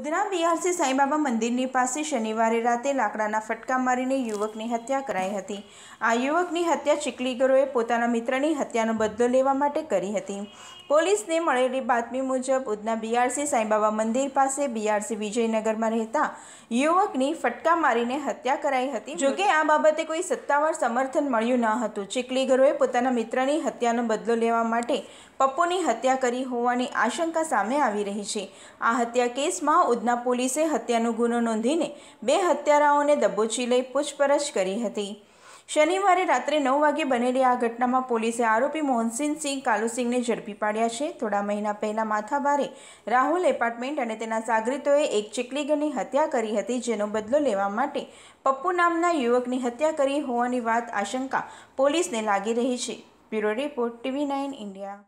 Godhra BRC Saibaba મંદિરની પાસે શનિવારે રાતે લાકડાના ફટકા મારીને યુવકની હત્યા કરાઈ હતી આ યુવકની હત્યા ચીકલીગરોએ પોતાના મિત્રની હત્યાનો બદલો લેવા માટે કરી હતી પોલીસને મળેલી બાતમી મુજબ ઉધના બીઆરસી સાંઈબાબા મંદિર પાસે બીઆરસી વિજયનગરમાં રહેતા યુવકની ફટકા મારીને હત્યા કરાઈ હતી જોકે આ બાબતે કોઈ સત્તાવાર સમર્થન મળ્યું ન હતું ચીકલીગરોએ પોતાના મિત્રની હત્યાનો બદલો લેવા માટે પપ્પુની હત્યા કરી હોવાની આશંકા સામે આવી રહી છે આ હત્યા કેસમાં ઉધના પોલીસે હત્યાનો ગુનો નોંધીને બે હત્યારાઓને દબોચી લઈ પૂછપરછ કરી હતી શનિવારે રાત્રે નવ વાગે બનેલી આ ઘટનામાં પોલીસે આરોપી મોહનસિંહસિંહ કાલુસિંહને ઝડપી પાડ્યા છે થોડા મહિના પહેલાં માથાભારે રાહુલ એપાર્ટમેન્ટ અને તેના સાગરિતોએ એક ચીકલી હત્યા કરી હતી જેનો બદલો લેવા માટે પપ્પુ નામના યુવકની હત્યા કરી હોવાની વાત આશંકા પોલીસને લાગી રહી છે bureau report TV nine India